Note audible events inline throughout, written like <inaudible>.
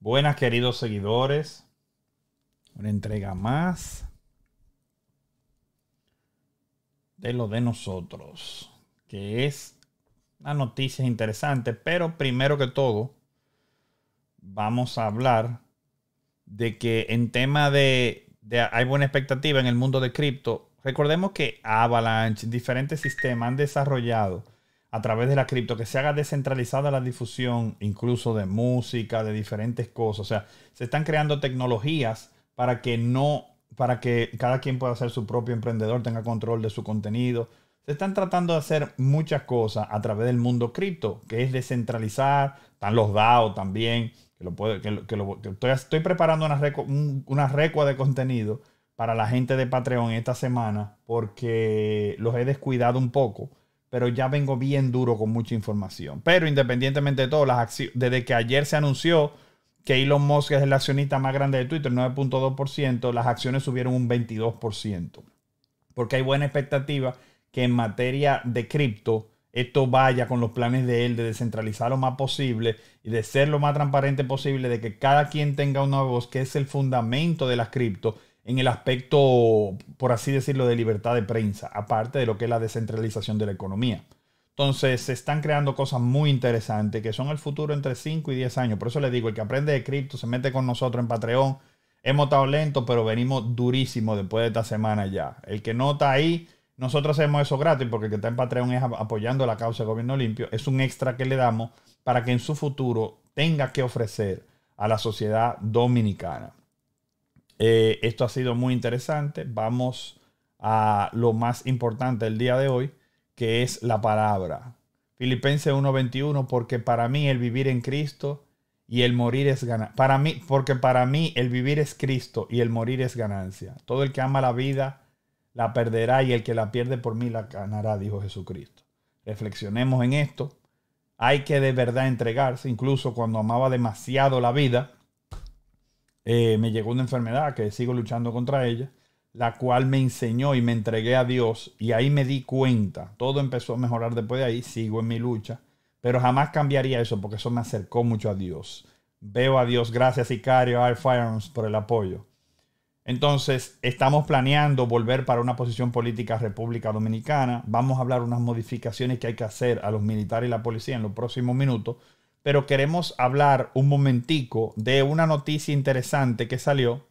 Buenas, queridos seguidores. Una entrega más de lo de nosotros, que es una noticia interesante, pero primero que todo, vamos a hablar de que en tema de, de hay buena expectativa en el mundo de cripto, recordemos que Avalanche, diferentes sistemas han desarrollado a través de la cripto, que se haga descentralizada la difusión incluso de música, de diferentes cosas. O sea, se están creando tecnologías para que no, para que cada quien pueda ser su propio emprendedor, tenga control de su contenido. Se están tratando de hacer muchas cosas a través del mundo cripto, que es descentralizar, están los DAO también, que lo puede, que, lo, estoy, preparando una, una recua de contenido para la gente de Patreon esta semana, porque los he descuidado un poco pero ya vengo bien duro con mucha información. Pero independientemente de todo, las desde que ayer se anunció que Elon Musk es el accionista más grande de Twitter, 9.2%, las acciones subieron un 22%, porque hay buena expectativa que en materia de cripto esto vaya con los planes de él de descentralizar lo más posible y de ser lo más transparente posible, de que cada quien tenga una voz, que es el fundamento de las cripto en el aspecto, por así decirlo, de libertad de prensa, aparte de lo que es la descentralización de la economía. Entonces, se están creando cosas muy interesantes que son el futuro entre 5 y 10 años. Por eso le digo, el que aprende de cripto se mete con nosotros en Patreon. Hemos estado lento pero venimos durísimos después de esta semana ya. El que no está ahí, nosotros hacemos eso gratis porque el que está en Patreon es apoyando la causa de gobierno limpio. Es un extra que le damos para que en su futuro tenga que ofrecer a la sociedad dominicana. Eh, esto ha sido muy interesante. Vamos a lo más importante del día de hoy, que es la palabra. Filipenses 1:21, porque para mí el vivir en Cristo y el morir es ganancia. Para mí, porque para mí el vivir es Cristo y el morir es ganancia. Todo el que ama la vida la perderá y el que la pierde por mí la ganará, dijo Jesucristo. Reflexionemos en esto. Hay que de verdad entregarse, incluso cuando amaba demasiado la vida, eh, me llegó una enfermedad que sigo luchando contra ella, la cual me enseñó y me entregué a Dios y ahí me di cuenta, todo empezó a mejorar después de ahí, sigo en mi lucha, pero jamás cambiaría eso porque eso me acercó mucho a Dios. Veo a Dios, gracias Icario, Air Firearms por el apoyo. Entonces, estamos planeando volver para una posición política República Dominicana. Vamos a hablar unas modificaciones que hay que hacer a los militares y la policía en los próximos minutos pero queremos hablar un momentico de una noticia interesante que salió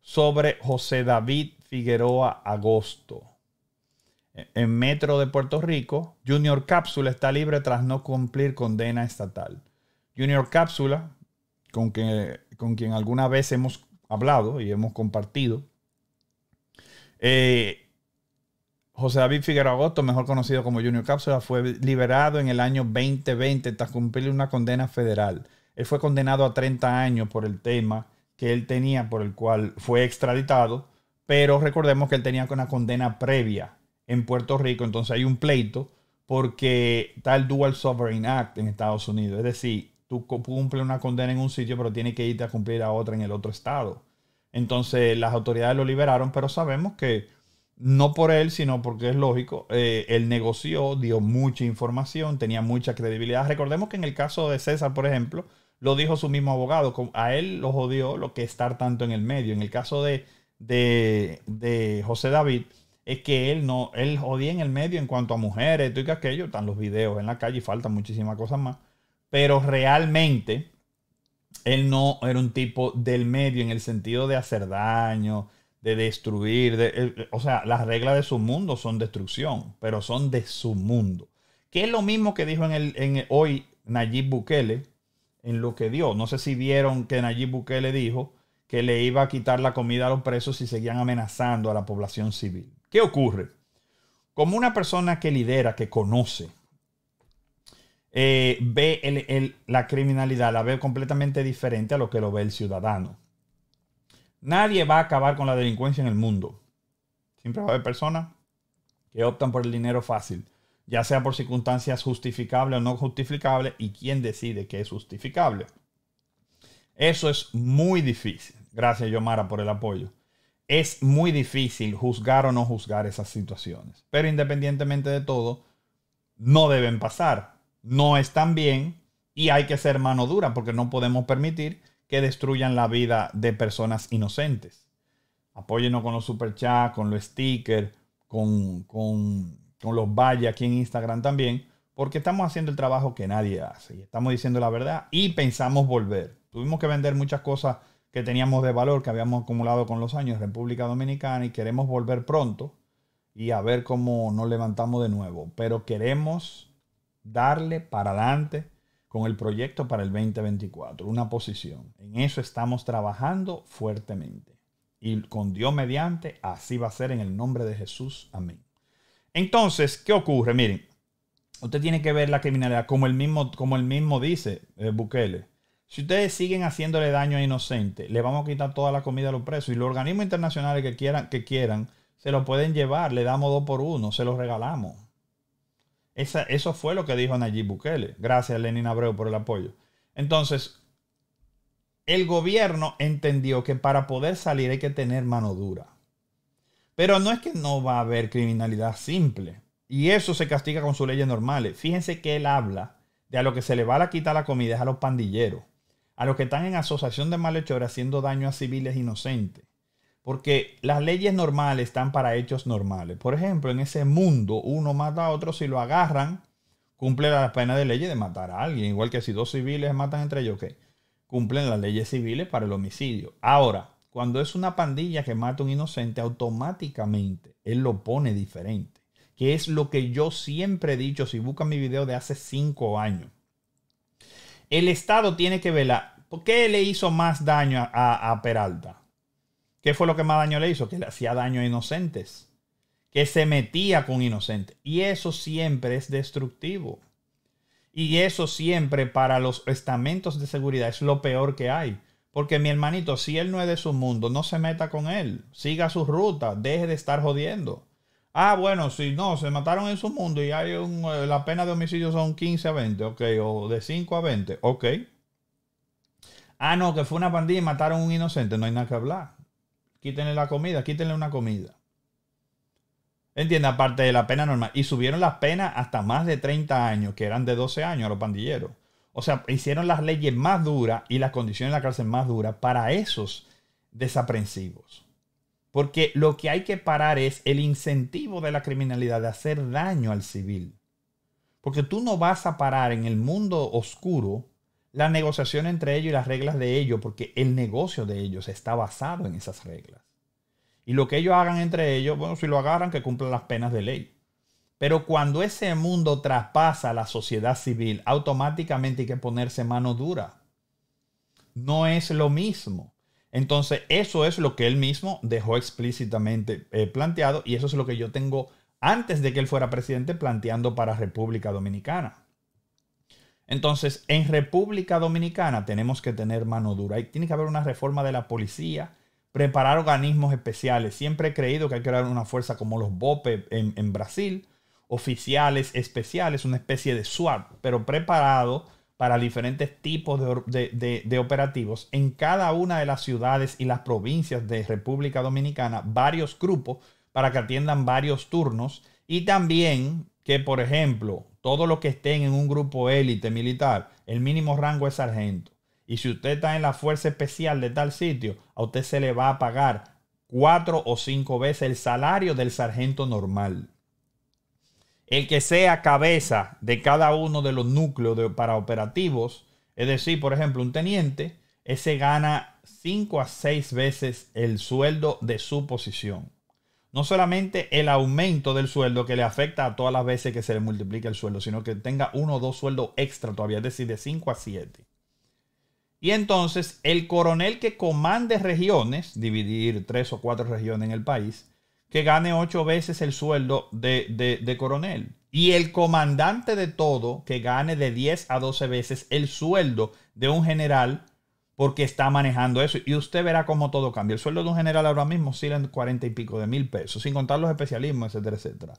sobre José David Figueroa Agosto. E-, en Metro de Puerto Rico, Junior Cápsula está libre tras no cumplir condena estatal. Junior Cápsula, con, que, con quien alguna vez hemos hablado y hemos compartido, eh, José David Figueroa Agosto, mejor conocido como Junior Cápsula, fue liberado en el año 2020 tras cumplir una condena federal. Él fue condenado a 30 años por el tema que él tenía, por el cual fue extraditado, pero recordemos que él tenía una condena previa en Puerto Rico, entonces hay un pleito porque está el Dual Sovereign Act en Estados Unidos, es decir, tú cumples una condena en un sitio, pero tienes que irte a cumplir a otra en el otro estado. Entonces las autoridades lo liberaron, pero sabemos que no por él, sino porque es lógico, él eh, negoció, dio mucha información, tenía mucha credibilidad. Recordemos que en el caso de César, por ejemplo, lo dijo su mismo abogado, a él lo jodió lo que estar tanto en el medio. En el caso de, José David, es que él no, él jodía en el medio en cuanto a mujeres, tú y que aquello, están los videos en la calle y faltan muchísimas cosas más. Pero realmente, él no era un tipo del medio en el sentido de hacer daño, de destruir. o sea, las reglas de su mundo son destrucción, pero son de su mundo. Que es lo mismo que dijo en el, hoy Nayib Bukele en lo que dio. No sé si vieron que Nayib Bukele dijo que le iba a quitar la comida a los presos si seguían amenazando a la población civil. ¿Qué ocurre? Como una persona que lidera, que conoce, eh, ve la criminalidad, la ve completamente diferente a lo que lo ve el ciudadano. Nadie va a acabar con la delincuencia en el mundo. Siempre va a haber personas que optan por el dinero fácil, ya sea por circunstancias justificables o no justificables, y quién decide que es justificable. Eso es muy difícil. Gracias, Yomara, por el apoyo. Es muy difícil juzgar o no juzgar esas situaciones. Pero independientemente de todo, no deben pasar. No están bien y hay que ser mano dura porque no podemos permitir que destruyan la vida de personas inocentes. Apóyenos con los super con los stickers, con, con los valles aquí en Instagram también, porque estamos haciendo el trabajo que nadie hace y estamos diciendo la verdad y pensamos volver. Tuvimos que vender muchas cosas que teníamos de valor, que habíamos acumulado con los años en República Dominicana y queremos volver pronto y a ver cómo nos levantamos de nuevo. Pero queremos darle para adelante con el proyecto para el 2024, una posición. En eso estamos trabajando fuertemente. Y con Dios mediante, así va a ser en el nombre de Jesús. Amén. Entonces, ¿qué ocurre? Miren, usted tiene que ver la criminalidad como el mismo, como el mismo dice eh, Bukele. Si ustedes siguen haciéndole daño a inocentes, le vamos a quitar toda la comida a los presos. Y los organismos internacionales que quieran, que quieran, se lo pueden llevar, le damos dos por uno, se los regalamos eso fue lo que dijo Nayib Bukele. Gracias, Lenin Abreu, por el apoyo. Entonces, el gobierno entendió que para poder salir hay que tener mano dura. Pero no es que no va a haber criminalidad simple. Y eso se castiga con sus leyes normales. Fíjense que él habla de a lo que se le va a quitar la comida es a los pandilleros, a los que están en asociación de malhechores haciendo daño a civiles inocentes. Porque las leyes normales están para hechos normales. Por ejemplo, en ese mundo uno mata a otro, si lo agarran, cumple la pena de ley de matar a alguien. Igual que si dos civiles matan entre ellos, ¿qué? Cumplen las leyes civiles para el homicidio. Ahora, cuando es una pandilla que mata a un inocente, automáticamente él lo pone diferente. Que es lo que yo siempre he dicho, si buscan mi video de hace cinco años. El Estado tiene que velar. ¿Por qué le hizo más daño a Peralta? ¿Qué fue lo que más daño le hizo? Que le hacía daño a inocentes. Que se metía con inocentes. Y eso siempre es destructivo. Y eso siempre para los estamentos de seguridad es lo peor que hay. Porque mi hermanito, si él no es de su mundo, no se meta con él. Siga su ruta. Deje de estar jodiendo. Ah, bueno, si no, se mataron en su mundo y hay un, eh, la pena de homicidio son 15 a 20, ok, o de 5 a 20, ok. Ah, no, que fue una pandilla y mataron a un inocente, no hay nada que hablar. Quítenle la comida, quítenle una comida. Entiende, aparte de la pena normal. Y subieron las penas hasta más de 30 años, que eran de 12 años a los pandilleros. O sea, hicieron las leyes más duras y las condiciones de la cárcel más duras para esos desaprensivos. Porque lo que hay que parar es el incentivo de la criminalidad de hacer daño al civil. Porque tú no vas a parar en el mundo oscuro la negociación entre ellos y las reglas de ellos, porque el negocio de ellos está basado en esas reglas. Y lo que ellos hagan entre ellos, bueno, si lo agarran, que cumplan las penas de ley. Pero cuando ese mundo traspasa a la sociedad civil, automáticamente hay que ponerse mano dura. No es lo mismo. Entonces, eso es lo que él mismo dejó explícitamente eh, planteado y eso es lo que yo tengo antes de que él fuera presidente planteando para República Dominicana. Entonces, en República Dominicana tenemos que tener mano dura. y tiene que haber una reforma de la policía, preparar organismos especiales. Siempre he creído que hay que crear una fuerza como los BOPE en, Brasil, oficiales especiales, una especie de SWAT, pero preparado para diferentes tipos de, operativos. En cada una de las ciudades y las provincias de República Dominicana, varios grupos para que atiendan varios turnos y también que, por ejemplo, todos los que estén en un grupo élite militar, el mínimo rango es sargento. Y si usted está en la fuerza especial de tal sitio, a usted se le va a pagar cuatro o cinco veces el salario del sargento normal. El que sea cabeza de cada uno de los núcleos de, para operativos, es decir, por ejemplo, un teniente, ese gana cinco a seis veces el sueldo de su posición no solamente el aumento del sueldo que le afecta a todas las veces que se le multiplica el sueldo, sino que tenga uno o dos sueldos extra todavía, es decir, de 5 a 7. Y entonces el coronel que comande regiones, dividir tres o cuatro regiones en el país, que gane ocho veces el sueldo de, de, de coronel. Y el comandante de todo que gane de 10 a 12 veces el sueldo de un general porque está manejando eso. Y usted verá cómo todo cambia. El sueldo de un general ahora mismo oscila en 40 y pico de mil pesos, sin contar los especialismos, etcétera, etcétera.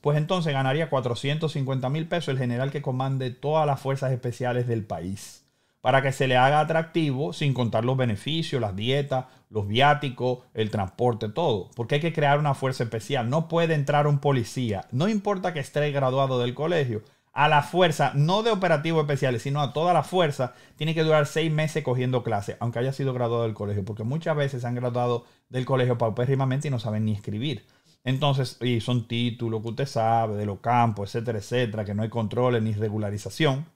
Pues entonces ganaría 450 mil pesos el general que comande todas las fuerzas especiales del país. Para que se le haga atractivo, sin contar los beneficios, las dietas, los viáticos, el transporte, todo. Porque hay que crear una fuerza especial. No puede entrar un policía. No importa que esté graduado del colegio a la fuerza, no de operativos especiales, sino a toda la fuerza, tiene que durar seis meses cogiendo clases, aunque haya sido graduado del colegio, porque muchas veces se han graduado del colegio paupérrimamente y no saben ni escribir. Entonces, y son títulos que usted sabe, de los campos, etcétera, etcétera, que no hay controles ni regularización.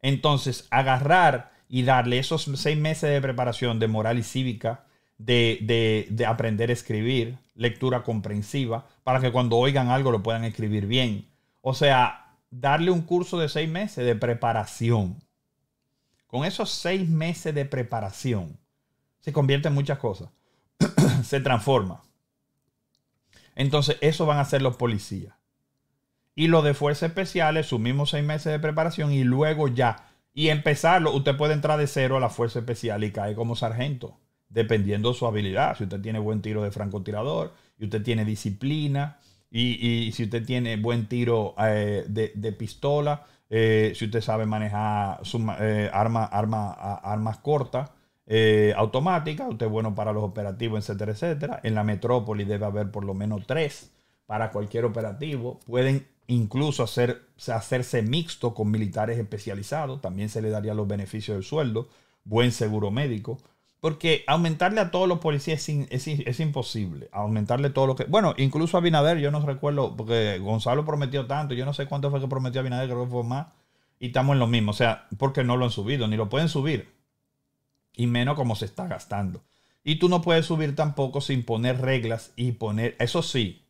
Entonces, agarrar y darle esos seis meses de preparación de moral y cívica, de, de, de aprender a escribir, lectura comprensiva, para que cuando oigan algo lo puedan escribir bien. O sea, darle un curso de seis meses de preparación. Con esos seis meses de preparación, se convierte en muchas cosas. <clears throat> se transforma. Entonces, eso van a ser los policías. Y los de fuerzas especiales, sus mismos seis meses de preparación y luego ya. Y empezarlo, usted puede entrar de cero a la fuerza especial y cae como sargento, dependiendo de su habilidad. Si usted tiene buen tiro de francotirador y usted tiene disciplina y, si usted tiene buen tiro eh, de, pistola, eh, si usted sabe manejar eh, armas cortas, automáticas, usted es bueno para los operativos, etcétera, etcétera. En la metrópoli debe haber por lo menos tres para cualquier operativo. Pueden incluso hacer, hacerse mixto con militares especializados, también se le daría los beneficios del sueldo, buen seguro médico, porque aumentarle a todos los policías es, es, imposible. Aumentarle todo lo que. Bueno, incluso a Binader, yo no recuerdo, porque Gonzalo prometió tanto, yo no sé cuánto fue que prometió a Binader, creo que fue más. Y estamos en lo mismo. O sea, porque no lo han subido, ni lo pueden subir. Y menos como se está gastando. Y tú no puedes subir tampoco sin poner reglas y poner. Eso sí,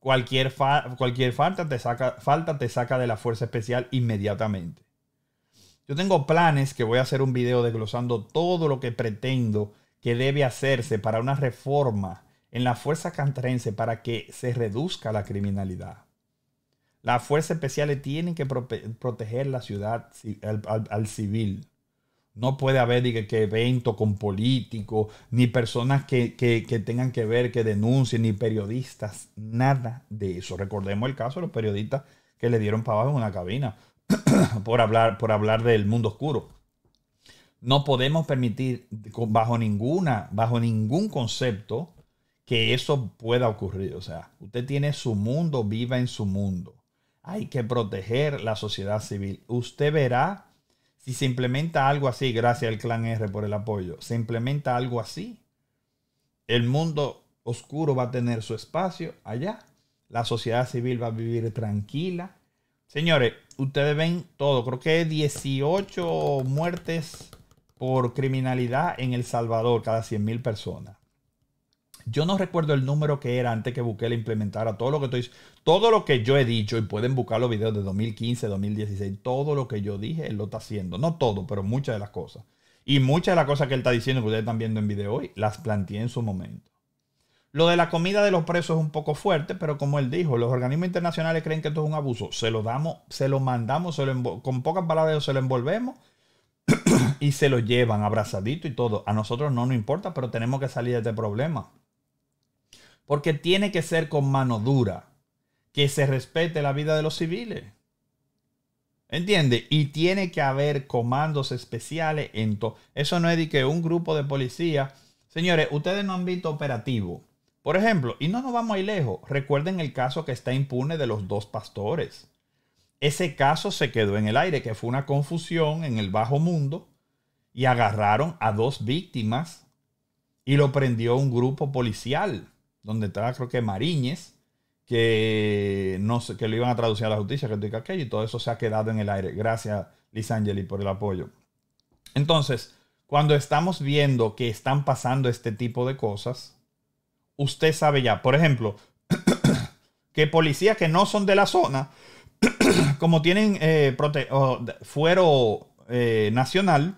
cualquier, cualquier falta, te saca, falta te saca de la fuerza especial inmediatamente. Yo tengo planes que voy a hacer un video desglosando todo lo que pretendo que debe hacerse para una reforma en la fuerza cantrense para que se reduzca la criminalidad. Las fuerzas especiales tienen que proteger la ciudad al, civil. No puede haber diga, que evento con políticos, ni personas que, que, tengan que ver, que denuncien, ni periodistas, nada de eso. Recordemos el caso de los periodistas que le dieron para abajo en una cabina. <coughs> por, hablar, por hablar del mundo oscuro. No podemos permitir bajo, ninguna, bajo ningún concepto que eso pueda ocurrir. O sea, usted tiene su mundo, viva en su mundo. Hay que proteger la sociedad civil. Usted verá si se implementa algo así, gracias al clan R por el apoyo, se implementa algo así, el mundo oscuro va a tener su espacio allá, la sociedad civil va a vivir tranquila, Señores, ustedes ven todo. Creo que 18 muertes por criminalidad en El Salvador cada 100.000 personas. Yo no recuerdo el número que era antes que Bukele implementara todo lo que estoy, todo lo que yo he dicho y pueden buscar los videos de 2015, 2016, todo lo que yo dije él lo está haciendo, no todo, pero muchas de las cosas. Y muchas de las cosas que él está diciendo que ustedes están viendo en video hoy, las planteé en su momento. Lo de la comida de los presos es un poco fuerte, pero como él dijo, los organismos internacionales creen que esto es un abuso. Se lo damos, se lo mandamos, con pocas palabras se lo envolvemos <clears throat> y se lo llevan abrazadito y todo. A nosotros no nos importa, pero tenemos que salir de este problema. Porque tiene que ser con mano dura, que se respete la vida de los civiles. ¿Entiende? Y tiene que haber comandos especiales en todo. Eso no es de que un grupo de policía... Señores, ustedes no han visto operativo por ejemplo, y no nos vamos ahí lejos, recuerden el caso que está impune de los dos pastores. Ese caso se quedó en el aire, que fue una confusión en el bajo mundo, y agarraron a dos víctimas y lo prendió un grupo policial, donde estaba creo que Mariñez, que, no que lo iban a traducir a la justicia, que aquello, y todo eso se ha quedado en el aire. Gracias, Lisangeli, por el apoyo. Entonces, cuando estamos viendo que están pasando este tipo de cosas, usted sabe ya. Por ejemplo, <clears throat> que policías que no son de la zona, <clears throat> como tienen eh, fuero eh, nacional,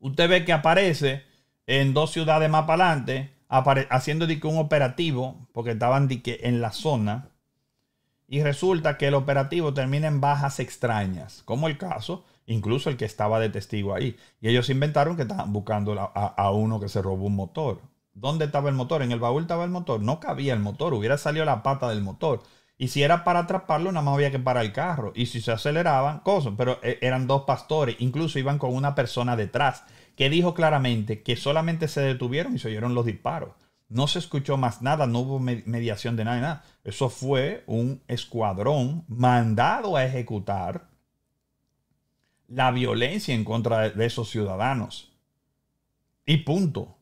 usted ve que aparece en dos ciudades más para adelante, haciendo un operativo, porque estaban en la zona, y resulta que el operativo termina en bajas extrañas, como el caso, incluso el que estaba de testigo ahí. Y ellos inventaron que estaban buscando a uno que se robó un motor. ¿Dónde estaba el motor? En el baúl estaba el motor. No cabía el motor, hubiera salido la pata del motor. Y si era para atraparlo, nada más había que parar el carro. Y si se aceleraban, cosas. Pero eh, eran dos pastores, incluso iban con una persona detrás, que dijo claramente que solamente se detuvieron y se oyeron los disparos. No se escuchó más nada, no hubo mediación de nada, nada. Eso fue un escuadrón mandado a ejecutar la violencia en contra de esos ciudadanos. Y punto.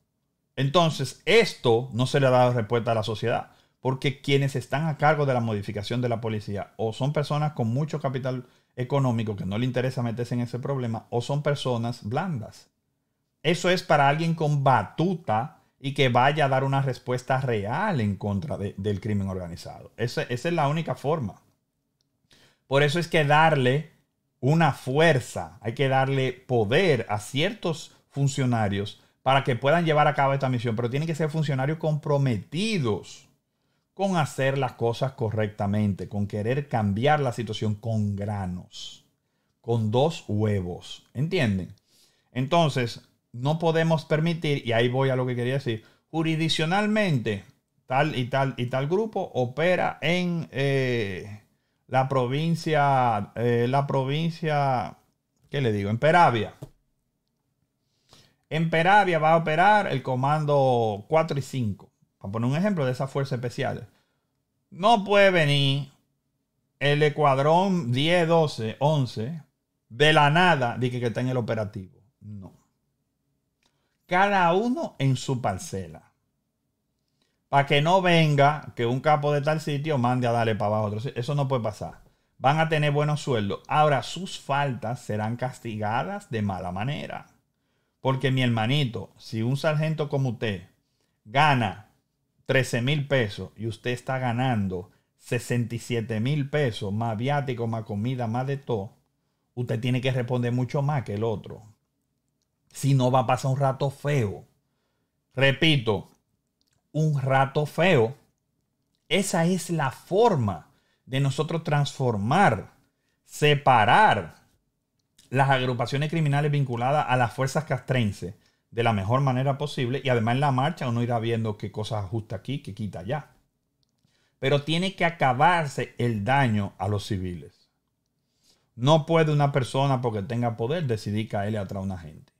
Entonces, esto no se le ha dado respuesta a la sociedad, porque quienes están a cargo de la modificación de la policía o son personas con mucho capital económico que no le interesa meterse en ese problema, o son personas blandas. Eso es para alguien con batuta y que vaya a dar una respuesta real en contra del crimen organizado. Esa, esa es la única forma. Por eso es que darle una fuerza, hay que darle poder a ciertos funcionarios para que puedan llevar a cabo esta misión, pero tienen que ser funcionarios comprometidos con hacer las cosas correctamente, con querer cambiar la situación con granos, con dos huevos, ¿entienden? Entonces, no podemos permitir, y ahí voy a lo que quería decir, jurisdiccionalmente, tal y tal y tal grupo opera en eh, la provincia, eh, la provincia, ¿qué le digo? En Peravia. En Peravia va a operar el comando 4 y 5. Para poner un ejemplo de esas fuerzas especiales. No puede venir el escuadrón 10, 12, 11 de la nada de que, que está en el operativo. No. Cada uno en su parcela. Para que no venga que un capo de tal sitio mande a darle para abajo. Eso no puede pasar. Van a tener buenos sueldos. Ahora sus faltas serán castigadas de mala manera. Porque mi hermanito, si un sargento como usted gana 13 mil pesos y usted está ganando 67 mil pesos más viático, más comida, más de todo, usted tiene que responder mucho más que el otro. Si no, va a pasar un rato feo. Repito, un rato feo. Esa es la forma de nosotros transformar, separar las agrupaciones criminales vinculadas a las fuerzas castrenses de la mejor manera posible y además en la marcha uno irá viendo qué cosas ajusta aquí, qué quita allá. Pero tiene que acabarse el daño a los civiles. No puede una persona porque tenga poder decidir caerle atrás a una gente.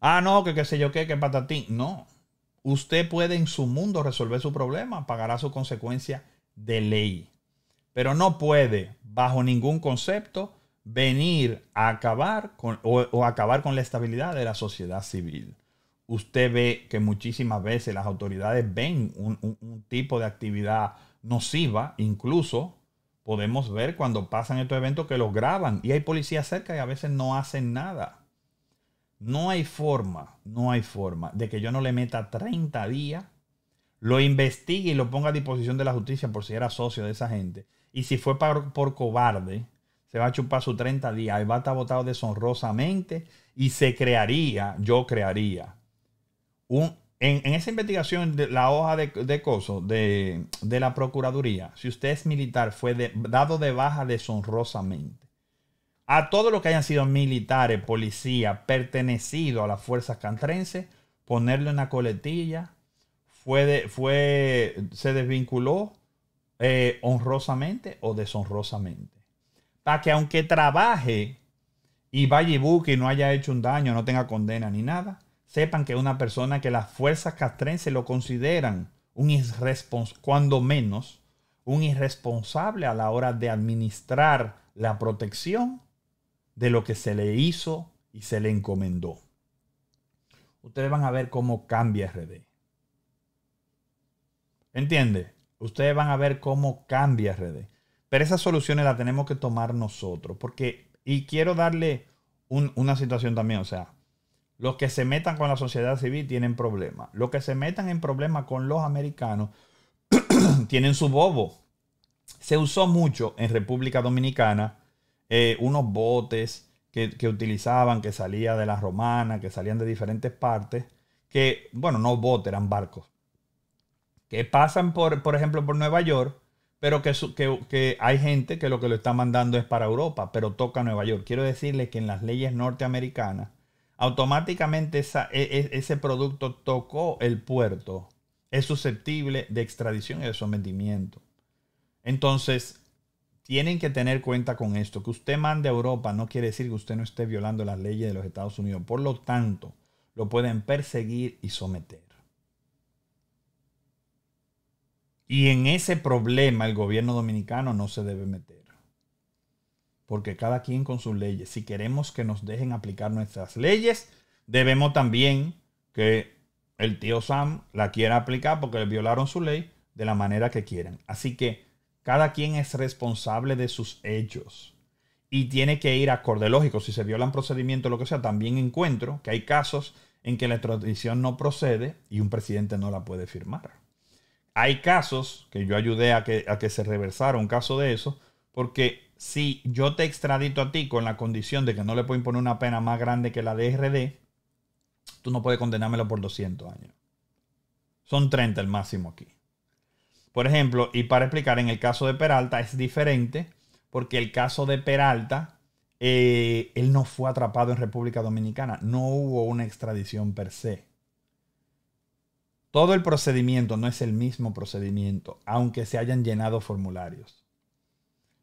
Ah, no, que qué sé yo qué, que patatín. No. Usted puede en su mundo resolver su problema, pagará su consecuencia de ley. Pero no puede, bajo ningún concepto, venir a acabar con, o, acabar con la estabilidad de la sociedad civil usted ve que muchísimas veces las autoridades ven un, tipo de actividad nociva, incluso podemos ver cuando pasan estos eventos que los graban y hay policías cerca y a veces no hacen nada. No hay forma, no hay forma de que yo no le meta 30 días, lo investigue y lo ponga a disposición de la justicia por si era socio de esa gente. Y si fue por cobarde, se va a chupar su 30 días y va a estar votado deshonrosamente y se crearía, yo crearía, un, en, esa investigación de la hoja de, de coso de, la Procuraduría, si usted es militar, fue dado de baja deshonrosamente. A todos los que hayan sido militares, policías, pertenecido a las fuerzas cantrenses, ponerle una coletilla, fue, fue se desvinculó eh, honrosamente o deshonrosamente para que aunque trabaje y vaya y busque y no haya hecho un daño, no tenga condena ni nada, sepan que una persona que las fuerzas castrense lo consideran un irresponsable, cuando menos, un irresponsable a la hora de administrar la protección de lo que se le hizo y se le encomendó. Ustedes van a ver cómo cambia RD. ¿Entiende? Ustedes van a ver cómo cambia RD. Pero esas soluciones las tenemos que tomar nosotros, porque, y quiero darle una situación también, o sea, los que se metan con la sociedad civil tienen problemas, los que se metan en problemas con los americanos <clears throat> tienen su bobo. Se usó mucho en República Dominicana eh, unos botes que, utilizaban, que salían de las romanas, que salían de diferentes partes, que, bueno, no botes, eran barcos, que pasan por, por ejemplo, por Nueva York pero que, que, hay gente que lo que lo está mandando es para Europa, pero toca Nueva York. Quiero decirle que en las leyes norteamericanas, automáticamente e, e, ese producto tocó el puerto, es susceptible de extradición y de sometimiento. Entonces, tienen que tener cuenta con esto. Que usted mande a Europa no quiere decir que usted no esté violando las leyes de los Estados Unidos. Por lo tanto, lo pueden perseguir y someter. Y en ese problema el gobierno dominicano no se debe meter. Porque cada quien con sus leyes. Si queremos que nos dejen aplicar nuestras leyes, debemos también que el tío Sam la quiera aplicar porque le violaron su ley de la manera que quieran. Así que cada quien es responsable de sus hechos y tiene que ir acorde lógico. Si se violan procedimientos, lo que sea, también encuentro que hay casos en que la extradición no procede y un presidente no la puede firmar hay casos que yo ayudé a que, se reversara un caso de eso, porque si yo te extradito a ti con la condición de que no le puedo imponer una pena más grande que la de RD, tú no puedes condenármelo por 200 años. Son 30 el máximo aquí. Por ejemplo, y para explicar, en el caso de Peralta es diferente, porque el caso de Peralta, eh, él no fue atrapado en República Dominicana, no hubo una extradición per se. Todo el procedimiento no es el mismo procedimiento, aunque se hayan llenado formularios.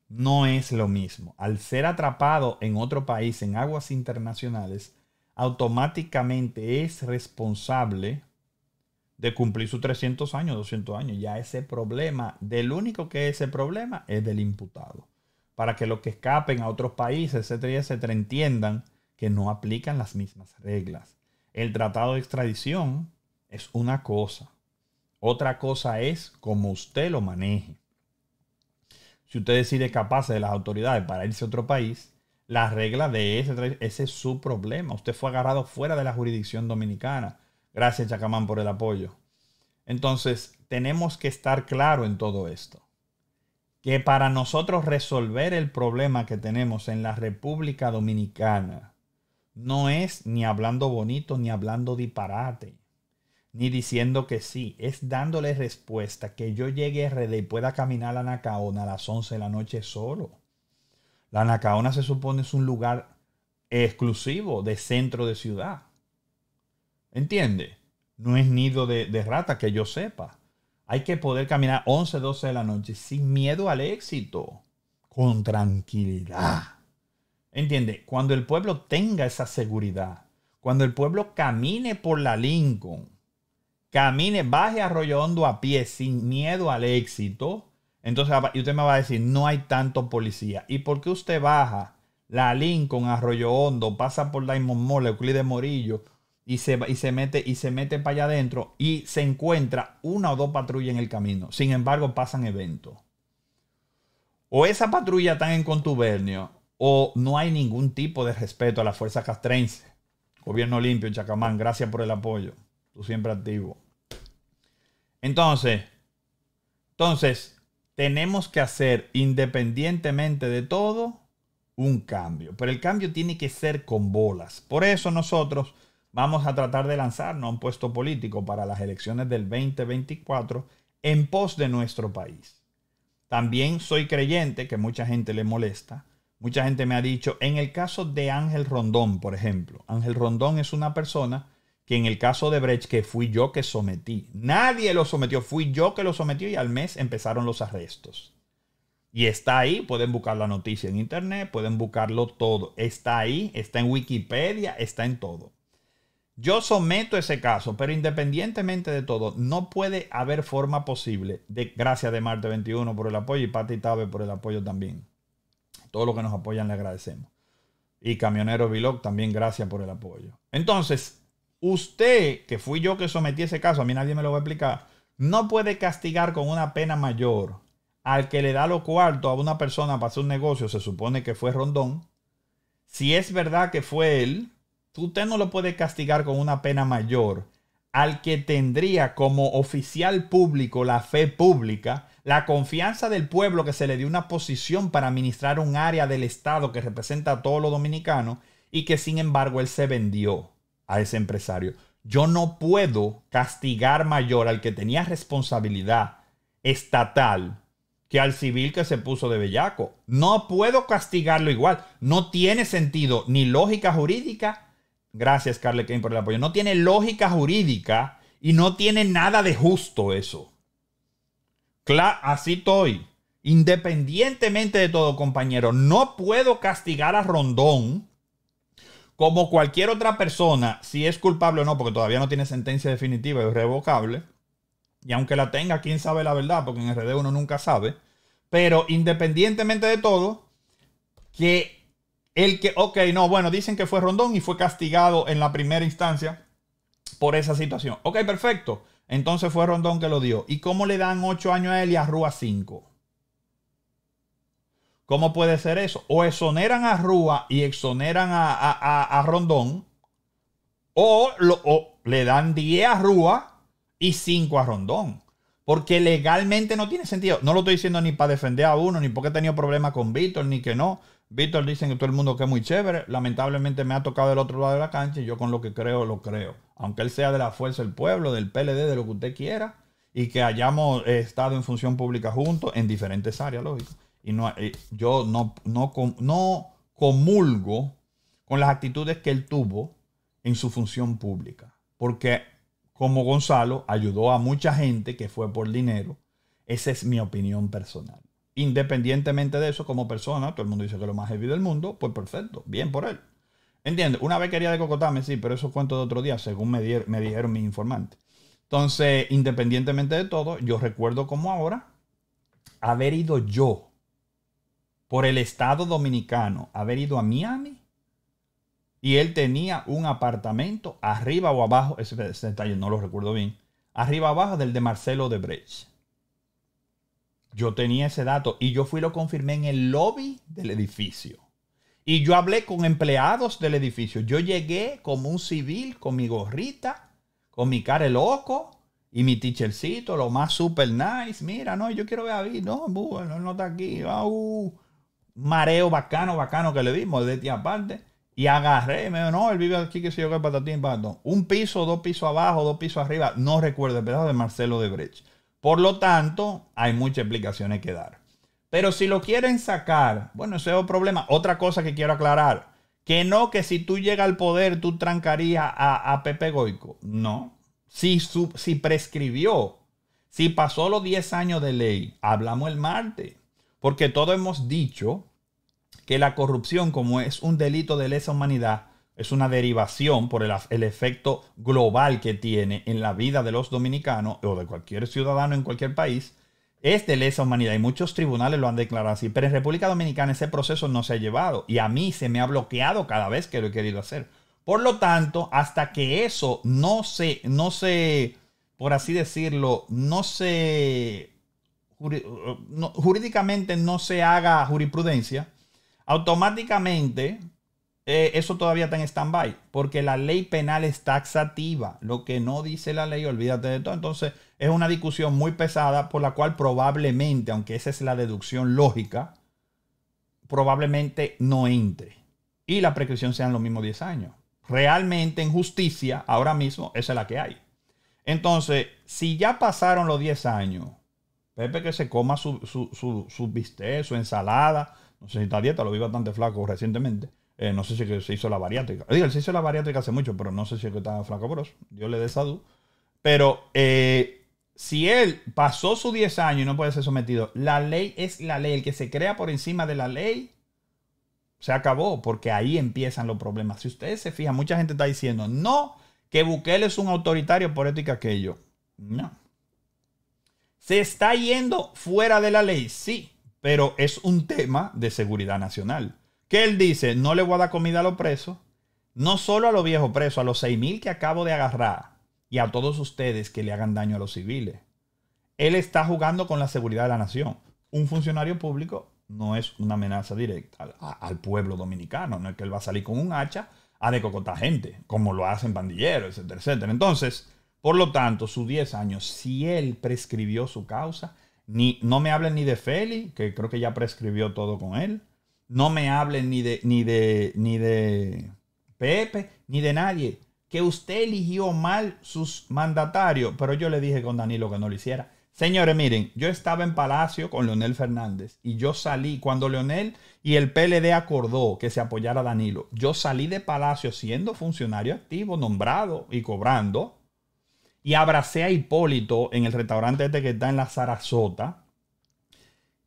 No es lo mismo. Al ser atrapado en otro país en aguas internacionales, automáticamente es responsable de cumplir sus 300 años, 200 años. Ya ese problema, del único que es ese problema es del imputado. Para que los que escapen a otros países, etcétera, etcétera, entiendan que no aplican las mismas reglas. El tratado de extradición es una cosa. Otra cosa es cómo usted lo maneje. Si usted decide capaz de las autoridades para irse a otro país, la regla de ese, ese es su problema. Usted fue agarrado fuera de la jurisdicción dominicana. Gracias, Chacamán, por el apoyo. Entonces, tenemos que estar claro en todo esto. Que para nosotros resolver el problema que tenemos en la República Dominicana, no es ni hablando bonito ni hablando disparate ni diciendo que sí, es dándole respuesta que yo llegue a RD y pueda caminar a la Nacaona a las 11 de la noche solo. La Nacaona se supone es un lugar exclusivo de centro de ciudad. ¿Entiende? No es nido de, rata que yo sepa. Hay que poder caminar 11, 12 de la noche sin miedo al éxito, con tranquilidad. ¿Entiende? Cuando el pueblo tenga esa seguridad, cuando el pueblo camine por la Lincoln, Camine, baje Arroyo Hondo a pie sin miedo al éxito. Entonces, y usted me va a decir, no hay tanto policía. ¿Y por qué usted baja la Lincoln, Arroyo Hondo, pasa por Diamond Mall, de Morillo y se, y se mete, y se mete para allá adentro y se encuentra una o dos patrullas en el camino? Sin embargo, pasan eventos. O esa patrulla está en contubernio o no hay ningún tipo de respeto a la fuerza castrense. Gobierno limpio, Chacamán, gracias por el apoyo siempre activo. Entonces, entonces, tenemos que hacer independientemente de todo un cambio. Pero el cambio tiene que ser con bolas. Por eso nosotros vamos a tratar de lanzarnos a un puesto político para las elecciones del 2024 en pos de nuestro país. También soy creyente, que mucha gente le molesta. Mucha gente me ha dicho, en el caso de Ángel Rondón, por ejemplo, Ángel Rondón es una persona que en el caso de Brecht, que fui yo que sometí, nadie lo sometió, fui yo que lo sometió y al mes empezaron los arrestos. Y está ahí, pueden buscar la noticia en internet, pueden buscarlo todo. Está ahí, está en Wikipedia, está en todo. Yo someto ese caso, pero independientemente de todo, no puede haber forma posible de gracias de Marte 21 por el apoyo y Pati Tabe por el apoyo también. Todo lo que nos apoyan le agradecemos. Y Camionero Vilog también gracias por el apoyo. Entonces, Usted, que fui yo que sometí ese caso, a mí nadie me lo va a explicar, no puede castigar con una pena mayor al que le da lo cuarto a una persona para hacer un negocio, se supone que fue Rondón. Si es verdad que fue él, usted no lo puede castigar con una pena mayor al que tendría como oficial público la fe pública, la confianza del pueblo que se le dio una posición para administrar un área del Estado que representa a todos los dominicanos y que sin embargo él se vendió a ese empresario. Yo no puedo castigar mayor al que tenía responsabilidad estatal que al civil que se puso de bellaco. No puedo castigarlo igual. No tiene sentido ni lógica jurídica. Gracias, Carle Kane, por el apoyo. No tiene lógica jurídica y no tiene nada de justo eso. Claro, así estoy. Independientemente de todo, compañero, no puedo castigar a Rondón como cualquier otra persona, si es culpable o no, porque todavía no tiene sentencia definitiva y revocable, y aunque la tenga, quién sabe la verdad, porque en RD uno nunca sabe, pero independientemente de todo, que el que, ok, no, bueno, dicen que fue Rondón y fue castigado en la primera instancia por esa situación. Ok, perfecto. Entonces fue Rondón que lo dio. ¿Y cómo le dan 8 años a él y a Rúa 5? ¿Cómo puede ser eso? O exoneran a Rúa y exoneran a, a, Rondón, o, o, le dan 10 a Rúa y 5 a Rondón. Porque legalmente no tiene sentido. No lo estoy diciendo ni para defender a uno, ni porque he tenido problemas con Víctor, ni que no. Víctor dice que todo el mundo que es muy chévere. Lamentablemente me ha tocado del otro lado de la cancha y yo con lo que creo, lo creo. Aunque él sea de la fuerza del pueblo, del PLD, de lo que usted quiera, y que hayamos estado en función pública juntos en diferentes áreas, lógico y no, eh, yo no, no comulgo con las actitudes que él tuvo en su función pública. Porque como Gonzalo ayudó a mucha gente que fue por dinero, esa es mi opinión personal. Independientemente de eso, como persona, todo el mundo dice que lo más heavy del mundo, pues perfecto, bien por él. entiende Una bequería de me sí, pero eso cuento de otro día, según me, me dijeron mis informantes. Entonces, independientemente de todo, yo recuerdo como ahora haber ido yo por el Estado dominicano haber ido a Miami y él tenía un apartamento arriba o abajo, ese detalle no lo recuerdo bien, arriba o abajo del de Marcelo de Brecht. Yo tenía ese dato y yo fui y lo confirmé en el lobby del edificio. Y yo hablé con empleados del edificio. Yo llegué como un civil con mi gorrita, con mi cara loco y mi teachercito, lo más super nice. Mira, no, yo quiero ver a No, no, no está aquí. Ah, uh, mareo bacano, bacano que le dimos, de ti aparte. Y agarré y no, el vive aquí, que se yo, que patatín, Un piso, dos pisos abajo, dos pisos arriba. No recuerdo el pedazo de Marcelo de Brecht. Por lo tanto, hay muchas explicaciones que dar. Pero si lo quieren sacar, bueno, ese es el problema. Otra cosa que quiero aclarar. Que no, que si tú llegas al poder, tú trancarías a, a Pepe Goico. No. Si, si prescribió, si pasó los 10 años de ley, hablamos el martes. Porque todos hemos dicho que la corrupción, como es un delito de lesa humanidad, es una derivación por el, efecto global que tiene en la vida de los dominicanos o de cualquier ciudadano en cualquier país, es de lesa humanidad y muchos tribunales lo han declarado así. Pero en República Dominicana ese proceso no se ha llevado y a mí se me ha bloqueado cada vez que lo he querido hacer. Por lo tanto, hasta que eso no se, no se, por así decirlo, no se, jurídicamente no se haga jurisprudencia, automáticamente eh, eso todavía está en stand-by, porque la ley penal es taxativa. Lo que no dice la ley, olvídate de todo. Entonces, es una discusión muy pesada por la cual probablemente, aunque esa es la deducción lógica, probablemente no entre. Y la prescripción sean los mismos 10 años. Realmente en justicia, ahora mismo, esa es la que hay. Entonces, si ya pasaron los 10 años, Pepe que se coma su, su, su, su bistec, su ensalada, no sé si está dieta, lo vi bastante flaco recientemente. Eh, no sé si se hizo la bariátrica. Digo, se hizo la bariátrica hace mucho, pero no sé si es que está flaco por eso. Yo le dé salud. Pero eh, si él pasó sus 10 años y no puede ser sometido, la ley es la ley. El que se crea por encima de la ley se acabó, porque ahí empiezan los problemas. Si ustedes se fijan, mucha gente está diciendo, no, que Bukele es un autoritario por ética aquello. No. ¿Se está yendo fuera de la ley? Sí pero es un tema de seguridad nacional. Que él dice, no le voy a dar comida a los presos, no solo a los viejos presos, a los 6.000 que acabo de agarrar y a todos ustedes que le hagan daño a los civiles. Él está jugando con la seguridad de la nación. Un funcionario público no es una amenaza directa al, pueblo dominicano, no es que él va a salir con un hacha a decocotar gente, como lo hacen pandilleros, etcétera, etcétera. Entonces, por lo tanto, sus 10 años, si él prescribió su causa, no me hablen ni de Feli, que creo que ya prescribió todo con él. No me hablen ni de, ni de, ni de Pepe, ni de nadie. Que usted eligió mal sus mandatarios, pero yo le dije con Danilo que no lo hiciera. Señores, miren, yo estaba en Palacio con Leonel Fernández y yo salí cuando Leonel y el PLD acordó que se apoyara a Danilo. Yo salí de Palacio siendo funcionario activo, nombrado y cobrando y abracé a Hipólito en el restaurante este que está en la Sarasota.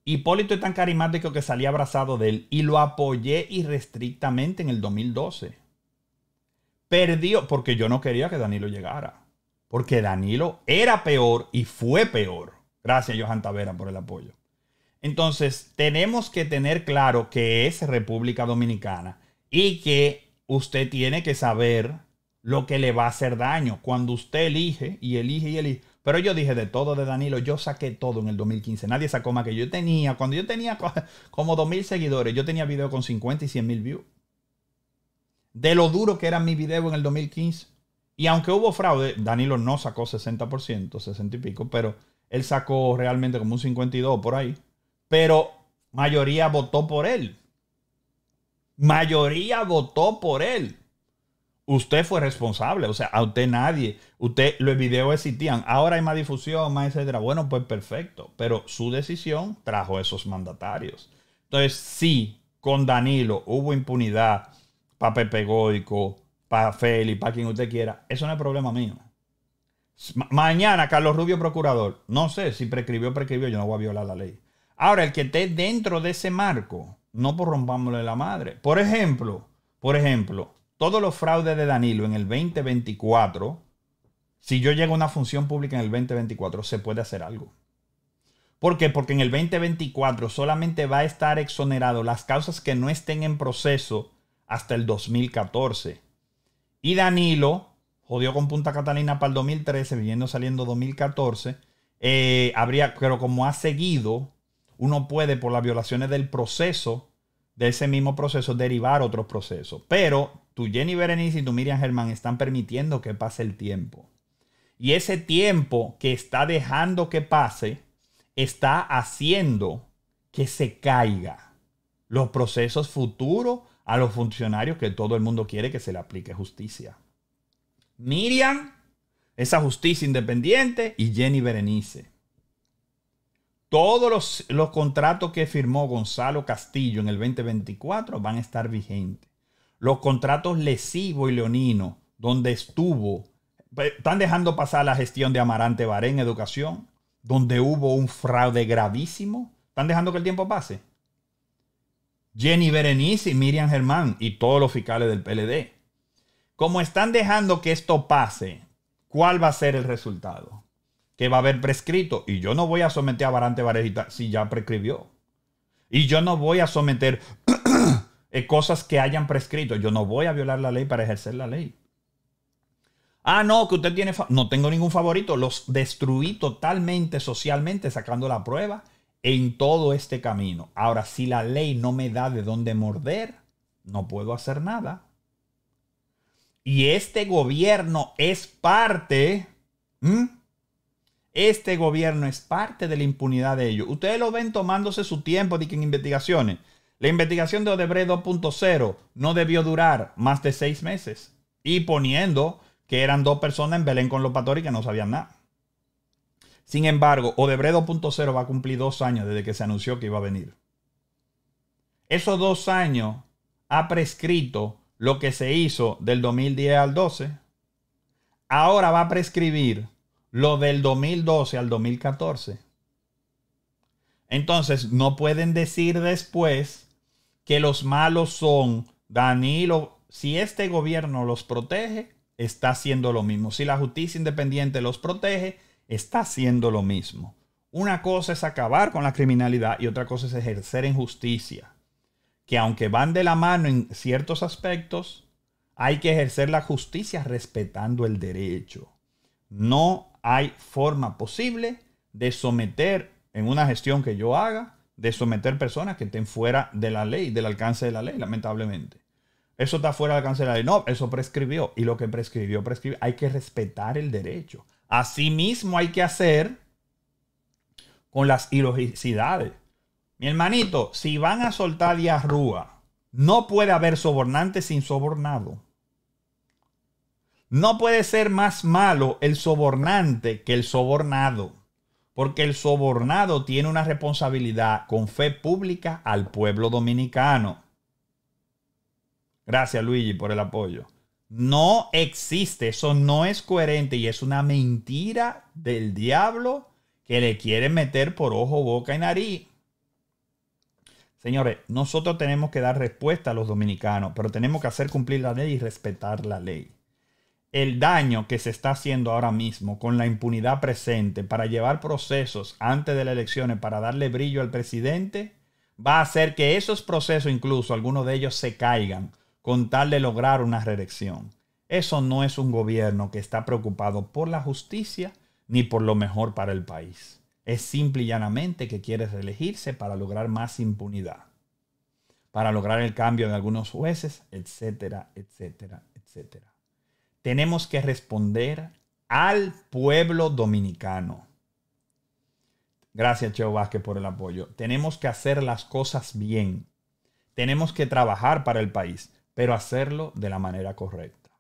Hipólito es tan carismático que salí abrazado de él y lo apoyé irrestrictamente en el 2012. Perdió, porque yo no quería que Danilo llegara. Porque Danilo era peor y fue peor. Gracias, Johan Tavera, por el apoyo. Entonces, tenemos que tener claro que es República Dominicana y que usted tiene que saber lo que le va a hacer daño. Cuando usted elige y elige y elige. Pero yo dije de todo de Danilo, yo saqué todo en el 2015. Nadie sacó más que yo tenía. Cuando yo tenía <laughs> como 2.000 seguidores, yo tenía video con 50 y 100 mil views. De lo duro que era mi video en el 2015. Y aunque hubo fraude, Danilo no sacó 60%, 60 y pico, pero él sacó realmente como un 52 por ahí. Pero mayoría votó por él. Mayoría votó por él usted fue responsable, o sea, a usted nadie, usted, los videos existían, ahora hay más difusión, más etcétera, bueno, pues perfecto, pero su decisión trajo esos mandatarios. Entonces, sí, con Danilo hubo impunidad para Pepe Goico, para Feli, para quien usted quiera, eso no es problema mío. mañana, Carlos Rubio, procurador, no sé si prescribió, prescribió, yo no voy a violar la ley. Ahora, el que esté dentro de ese marco, no por rompámosle la madre. Por ejemplo, por ejemplo, todos los fraudes de Danilo en el 2024, si yo llego a una función pública en el 2024, se puede hacer algo. ¿Por qué? Porque en el 2024 solamente va a estar exonerado las causas que no estén en proceso hasta el 2014. Y Danilo jodió con Punta Catalina para el 2013, viniendo saliendo 2014. Eh, habría, pero como ha seguido, uno puede por las violaciones del proceso, de ese mismo proceso, derivar otros procesos. Pero tu Jenny Berenice y tu Miriam Germán están permitiendo que pase el tiempo. Y ese tiempo que está dejando que pase está haciendo que se caiga los procesos futuros a los funcionarios que todo el mundo quiere que se le aplique justicia. Miriam, esa justicia independiente, y Jenny Berenice. Todos los, los contratos que firmó Gonzalo Castillo en el 2024 van a estar vigentes los contratos Lesivo y Leonino, donde estuvo, están dejando pasar la gestión de Amarante Baré en educación, donde hubo un fraude gravísimo, están dejando que el tiempo pase. Jenny Berenice y Miriam Germán y todos los fiscales del PLD. Como están dejando que esto pase, ¿cuál va a ser el resultado? Que va a haber prescrito. Y yo no voy a someter a Amarante Varejita si ya prescribió. Y yo no voy a someter <clears throat> Eh, cosas que hayan prescrito. Yo no voy a violar la ley para ejercer la ley. Ah, no, que usted tiene... No tengo ningún favorito. Los destruí totalmente socialmente sacando la prueba en todo este camino. Ahora, si la ley no me da de dónde morder, no puedo hacer nada. Y este gobierno es parte... Este gobierno es parte de la impunidad de ellos. Ustedes lo ven tomándose su tiempo de que en investigaciones. La investigación de Odebrecht 2.0 no debió durar más de seis meses. Y poniendo que eran dos personas en Belén con los y que no sabían nada. Sin embargo, Odebrecht 2.0 va a cumplir dos años desde que se anunció que iba a venir. Esos dos años ha prescrito lo que se hizo del 2010 al 12. Ahora va a prescribir lo del 2012 al 2014. Entonces, no pueden decir después que los malos son. Danilo, si este gobierno los protege, está haciendo lo mismo. Si la justicia independiente los protege, está haciendo lo mismo. Una cosa es acabar con la criminalidad y otra cosa es ejercer en justicia. Que aunque van de la mano en ciertos aspectos, hay que ejercer la justicia respetando el derecho. No hay forma posible de someter en una gestión que yo haga de someter personas que estén fuera de la ley, del alcance de la ley, lamentablemente. Eso está fuera del alcance de la ley. No, eso prescribió. Y lo que prescribió, prescribió. Hay que respetar el derecho. Asimismo hay que hacer con las ilogicidades. Mi hermanito, si van a soltar rúa no puede haber sobornante sin sobornado. No puede ser más malo el sobornante que el sobornado porque el sobornado tiene una responsabilidad con fe pública al pueblo dominicano. Gracias Luigi por el apoyo. No existe, eso no es coherente y es una mentira del diablo que le quieren meter por ojo, boca y nariz. Señores, nosotros tenemos que dar respuesta a los dominicanos, pero tenemos que hacer cumplir la ley y respetar la ley el daño que se está haciendo ahora mismo con la impunidad presente para llevar procesos antes de las elecciones para darle brillo al presidente va a hacer que esos procesos, incluso algunos de ellos, se caigan con tal de lograr una reelección. Eso no es un gobierno que está preocupado por la justicia ni por lo mejor para el país. Es simple y llanamente que quiere reelegirse para lograr más impunidad, para lograr el cambio de algunos jueces, etcétera, etcétera, etcétera tenemos que responder al pueblo dominicano. Gracias, Cheo Vázquez, por el apoyo. Tenemos que hacer las cosas bien. Tenemos que trabajar para el país, pero hacerlo de la manera correcta.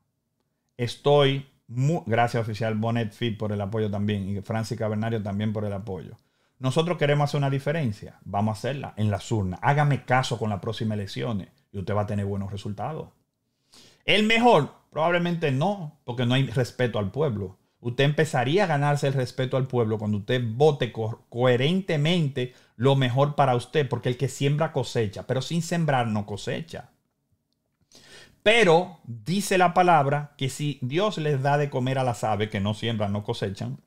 Estoy muy, gracias, oficial Bonnet Fit, por el apoyo también. Y Francis Cabernario también por el apoyo. Nosotros queremos hacer una diferencia. Vamos a hacerla en las urnas. Hágame caso con las próximas elecciones y usted va a tener buenos resultados. El mejor, probablemente no, porque no hay respeto al pueblo. Usted empezaría a ganarse el respeto al pueblo cuando usted vote coherentemente lo mejor para usted, porque el que siembra cosecha, pero sin sembrar no cosecha. Pero dice la palabra que si Dios les da de comer a las aves que no siembran, no cosechan,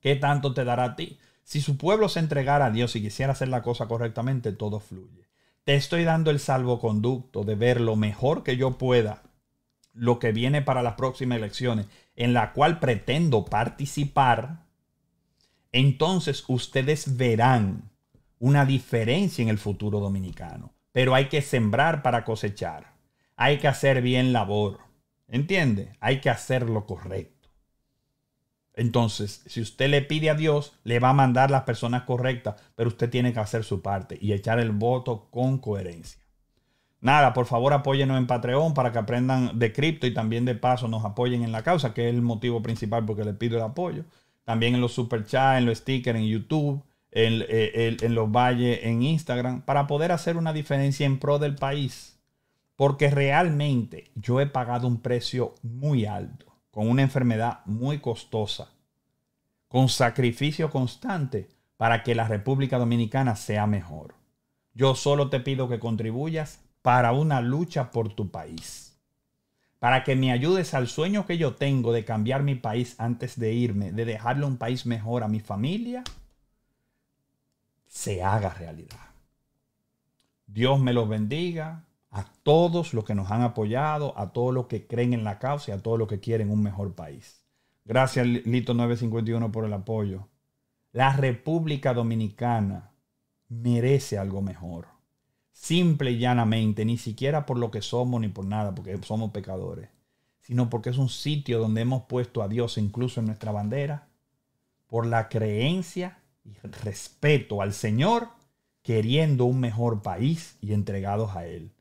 ¿qué tanto te dará a ti? Si su pueblo se entregara a Dios y quisiera hacer la cosa correctamente, todo fluye. Te estoy dando el salvoconducto de ver lo mejor que yo pueda lo que viene para las próximas elecciones, en la cual pretendo participar, entonces ustedes verán una diferencia en el futuro dominicano. Pero hay que sembrar para cosechar. Hay que hacer bien labor. ¿Entiende? Hay que hacer lo correcto. Entonces, si usted le pide a Dios, le va a mandar las personas correctas, pero usted tiene que hacer su parte y echar el voto con coherencia. Nada, por favor apóyenos en Patreon para que aprendan de cripto y también de paso nos apoyen en la causa, que es el motivo principal porque les pido el apoyo. También en los super chats, en los stickers, en YouTube, en, eh, en los valles, en Instagram, para poder hacer una diferencia en pro del país. Porque realmente yo he pagado un precio muy alto, con una enfermedad muy costosa, con sacrificio constante para que la República Dominicana sea mejor. Yo solo te pido que contribuyas para una lucha por tu país. Para que me ayudes al sueño que yo tengo de cambiar mi país antes de irme, de dejarle un país mejor a mi familia, se haga realidad. Dios me los bendiga a todos los que nos han apoyado, a todos los que creen en la causa y a todos los que quieren un mejor país. Gracias, Lito 951, por el apoyo. La República Dominicana merece algo mejor simple y llanamente, ni siquiera por lo que somos ni por nada, porque somos pecadores, sino porque es un sitio donde hemos puesto a Dios incluso en nuestra bandera, por la creencia y respeto al Señor, queriendo un mejor país y entregados a Él.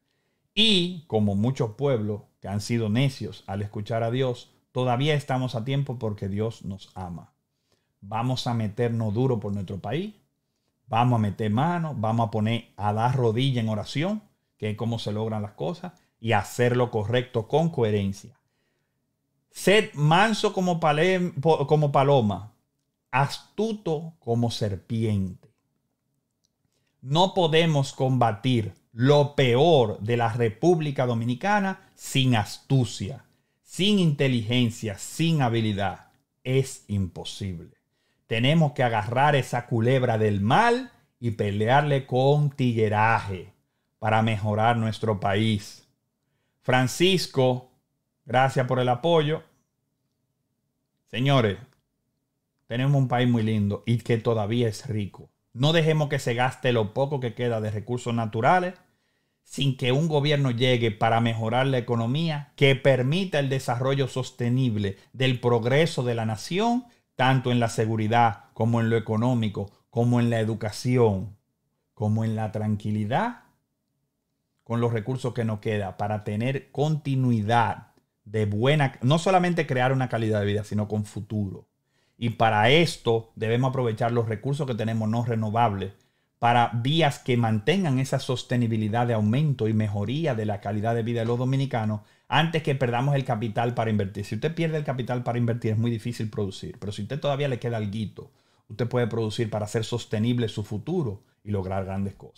Y como muchos pueblos que han sido necios al escuchar a Dios, todavía estamos a tiempo porque Dios nos ama. Vamos a meternos duro por nuestro país, Vamos a meter mano, vamos a poner a dar rodilla en oración, que es como se logran las cosas, y hacer lo correcto con coherencia. Sed manso como, como paloma, astuto como serpiente. No podemos combatir lo peor de la República Dominicana sin astucia, sin inteligencia, sin habilidad. Es imposible. Tenemos que agarrar esa culebra del mal y pelearle con tigueraje para mejorar nuestro país. Francisco, gracias por el apoyo. Señores, tenemos un país muy lindo y que todavía es rico. No dejemos que se gaste lo poco que queda de recursos naturales sin que un gobierno llegue para mejorar la economía, que permita el desarrollo sostenible del progreso de la nación tanto en la seguridad como en lo económico, como en la educación, como en la tranquilidad, con los recursos que nos queda para tener continuidad de buena, no solamente crear una calidad de vida, sino con futuro. Y para esto debemos aprovechar los recursos que tenemos no renovables para vías que mantengan esa sostenibilidad de aumento y mejoría de la calidad de vida de los dominicanos antes que perdamos el capital para invertir. Si usted pierde el capital para invertir es muy difícil producir, pero si usted todavía le queda algo, usted puede producir para hacer sostenible su futuro y lograr grandes cosas.